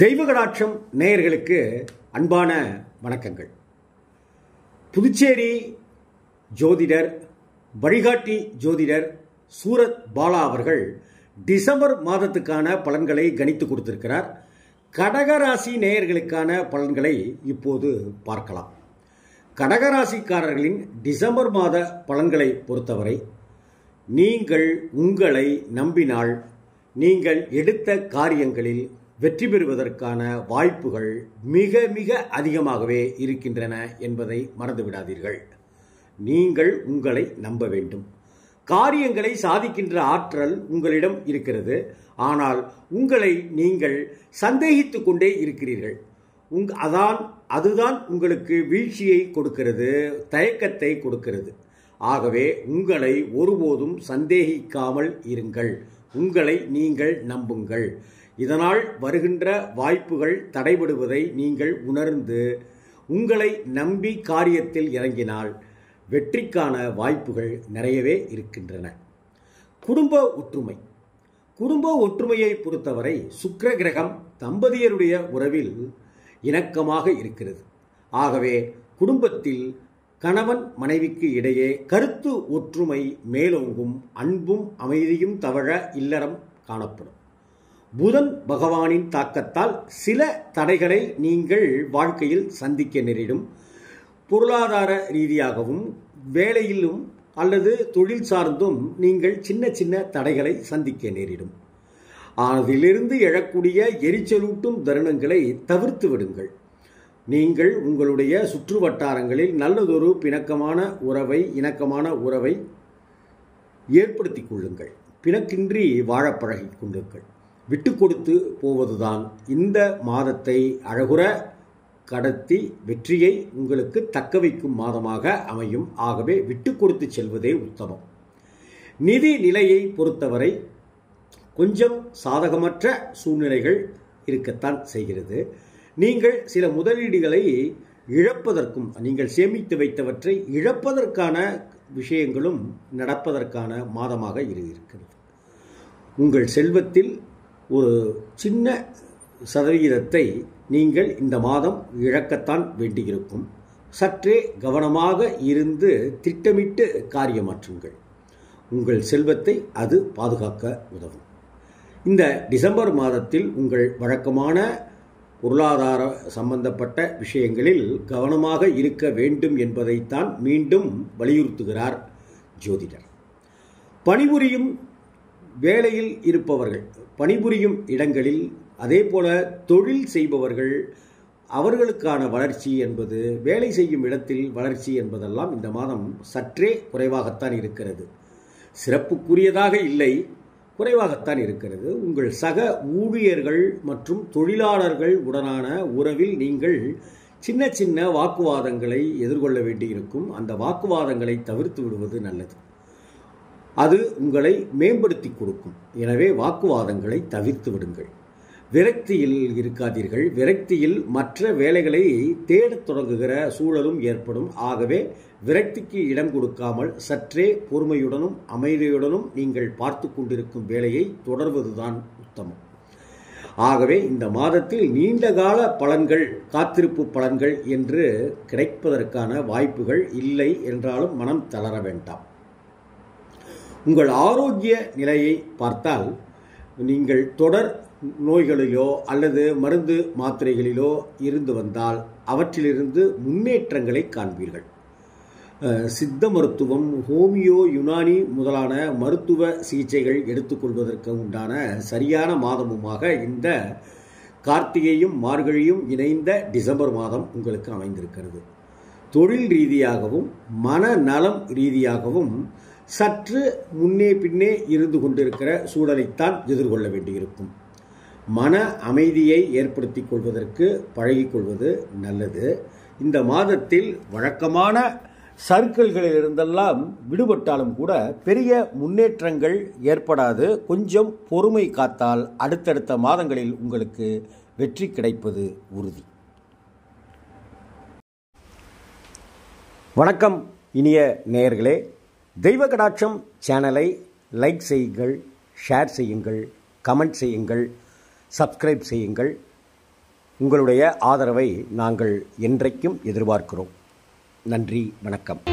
தெய்வகடாட்சம் நேயர்களுக்கு அன்பான வணக்கங்கள் புதுச்சேரி ஜோதிடர் வழிகாட்டி ஜோதிடர் சூரத் பாலா அவர்கள் டிசம்பர் மாதத்துக்கான பலன்களை கணித்து கொடுத்திருக்கிறார் கடகராசி நேயர்களுக்கான பலன்களை இப்போது பார்க்கலாம் கடகராசிக்காரர்களின் டிசம்பர் மாத பலன்களை பொறுத்தவரை நீங்கள் உங்களை நம்பினால் நீங்கள் எடுத்த காரியங்களில் வெற்றி பெறுவதற்கான வாய்ப்புகள் மிக மிக அதிகமாகவே இருக்கின்றன என்பதை மறந்துவிடாதீர்கள் நீங்கள் உங்களை நம்ப வேண்டும் காரியங்களை சாதிக்கின்ற ஆற்றல் உங்களிடம் இருக்கிறது ஆனால் உங்களை நீங்கள் சந்தேகித்து கொண்டே இருக்கிறீர்கள் உங் அதான் அதுதான் உங்களுக்கு வீழ்ச்சியை கொடுக்கிறது தயக்கத்தை கொடுக்கிறது ஆகவே உங்களை ஒருபோதும் சந்தேகிக்காமல் இருங்கள் உங்களை நீங்கள் நம்புங்கள் இதனால் வருகின்ற வாய்ப்புகள் தடைபடுவதை நீங்கள் உணர்ந்து உங்களை நம்பி காரியத்தில் இறங்கினால் வெற்றிக்கான வாய்ப்புகள் நிறையவே இருக்கின்றன குடும்ப ஒற்றுமை குடும்ப ஒற்றுமையை பொறுத்தவரை சுக்கர கிரகம் தம்பதியருடைய உறவில் இணக்கமாக இருக்கிறது ஆகவே குடும்பத்தில் கணவன் மனைவிக்கு இடையே கருத்து ஒற்றுமை மேலோங்கும் அன்பும் அமைதியும் தவழ இல்லறம் காணப்படும் புதன் பகவானின் தாக்கத்தால் சில தடைகளை நீங்கள் வாழ்க்கையில் சந்திக்க நேரிடும் பொருளாதார ரீதியாகவும் வேலையிலும் அல்லது தொழில் சார்ந்தும் நீங்கள் சின்ன சின்ன தடைகளை சந்திக்க நேரிடும் அதிலிருந்து எழக்கூடிய எரிச்சலூட்டும் தருணங்களை தவிர்த்து விடுங்கள் நீங்கள் உங்களுடைய சுற்று வட்டாரங்களில் நல்லதொரு பிணக்கமான உறவை இணக்கமான உறவை ஏற்படுத்திக் கொள்ளுங்கள் பிணக்கின்றி வாழ பழகி விட்டு கொடுத்து போவதுதான் இந்த மாதத்தை அழகுற கடத்தி வெற்றியை உங்களுக்கு தக்க வைக்கும் மாதமாக அமையும் ஆகவே விட்டு கொடுத்து செல்வதே உத்தமம் நிதி நிலையை பொறுத்தவரை கொஞ்சம் சாதகமற்ற சூழ்நிலைகள் இருக்கத்தான் செய்கிறது நீங்கள் சில முதலீடுகளை இழப்பதற்கும் நீங்கள் சேமித்து வைத்தவற்றை இழப்பதற்கான விஷயங்களும் நடப்பதற்கான மாதமாக இருக்கிறது உங்கள் செல்வத்தில் ஒரு சின்ன சதவிகிதத்தை நீங்கள் இந்த மாதம் இழக்கத்தான் வேண்டியிருக்கும் சற்றே கவனமாக இருந்து திட்டமிட்டு காரியமாற்றுங்கள் உங்கள் செல்வத்தை அது பாதுகாக்க உதவும் இந்த டிசம்பர் மாதத்தில் உங்கள் வழக்கமான பொருளாதார சம்பந்தப்பட்ட விஷயங்களில் கவனமாக இருக்க வேண்டும் என்பதைத்தான் மீண்டும் வலியுறுத்துகிறார் ஜோதிடர் பணிபுரியும் வேலையில் இருப்பவர்கள் பணிபுரியும் இடங்களில் அதே போல தொழில் செய்பவர்கள் அவர்களுக்கான வளர்ச்சி என்பது வேலை செய்யும் இடத்தில் வளர்ச்சி என்பதெல்லாம் இந்த மாதம் சற்றே குறைவாகத்தான் இருக்கிறது சிறப்புக்குரியதாக இல்லை குறைவாகத்தான் இருக்கிறது உங்கள் சக ஊழியர்கள் மற்றும் தொழிலாளர்கள் உடனான உறவில் நீங்கள் சின்ன சின்ன வாக்குவாதங்களை எதிர்கொள்ள வேண்டியிருக்கும் அந்த வாக்குவாதங்களை தவிர்த்து விடுவது நல்லது அது உங்களை மேம்படுத்தி கொடுக்கும் எனவே வாக்குவாதங்களை தவிர்த்து விடுங்கள் விரக்தியில் இருக்காதீர்கள் விரக்தியில் மற்ற வேலைகளை தேடத் தொடங்குகிற சூழலும் ஏற்படும் ஆகவே விரக்திக்கு இடம் கொடுக்காமல் சற்றே பொறுமையுடனும் அமைதியுடனும் நீங்கள் பார்த்து கொண்டிருக்கும் வேலையை தொடர்வதுதான் உத்தமம் ஆகவே இந்த மாதத்தில் நீண்டகால பலன்கள் காத்திருப்பு பலன்கள் என்று கிடைப்பதற்கான வாய்ப்புகள் இல்லை என்றாலும் மனம் தளர வேண்டாம் உங்கள் ஆரோக்கிய நிலையை பார்த்தால் நீங்கள் தொடர் நோய்களிலோ அல்லது மருந்து மாத்திரைகளிலோ இருந்து வந்தால் அவற்றிலிருந்து முன்னேற்றங்களை காண்பீர்கள் சித்த மருத்துவம் ஹோமியோ யுனானி முதலான மருத்துவ சிகிச்சைகள் எடுத்துக்கொள்வதற்கு உண்டான சரியான மாதமுமாக இந்த கார்த்திகையும் மார்கழியும் இணைந்த டிசம்பர் மாதம் உங்களுக்கு அமைந்திருக்கிறது தொழில் ரீதியாகவும் மனநலம் ரீதியாகவும் சற்று முன்னே பின்னே இருந்து கொண்டிருக்கிற சூழலைத்தான் எதிர்கொள்ள வேண்டியிருக்கும் மன அமைதியை ஏற்படுத்தி கொள்வதற்கு பழகிக்கொள்வது நல்லது இந்த மாதத்தில் வழக்கமான சர்க்கிள்களிலிருந்தெல்லாம் விடுபட்டாலும் கூட பெரிய முன்னேற்றங்கள் ஏற்படாது கொஞ்சம் பொறுமை காத்தால் அடுத்தடுத்த மாதங்களில் உங்களுக்கு வெற்றி கிடைப்பது உறுதி வணக்கம் இனிய நேயர்களே தெய்வ கடாட்சம் சேனலை லைக் செய்யுங்கள் ஷேர் செய்யுங்கள் கமெண்ட் செய்யுங்கள் சப்ஸ்கிரைப் செய்யுங்கள் உங்களுடைய ஆதரவை நாங்கள் என்றைக்கும் எதிர்பார்க்கிறோம் நன்றி வணக்கம்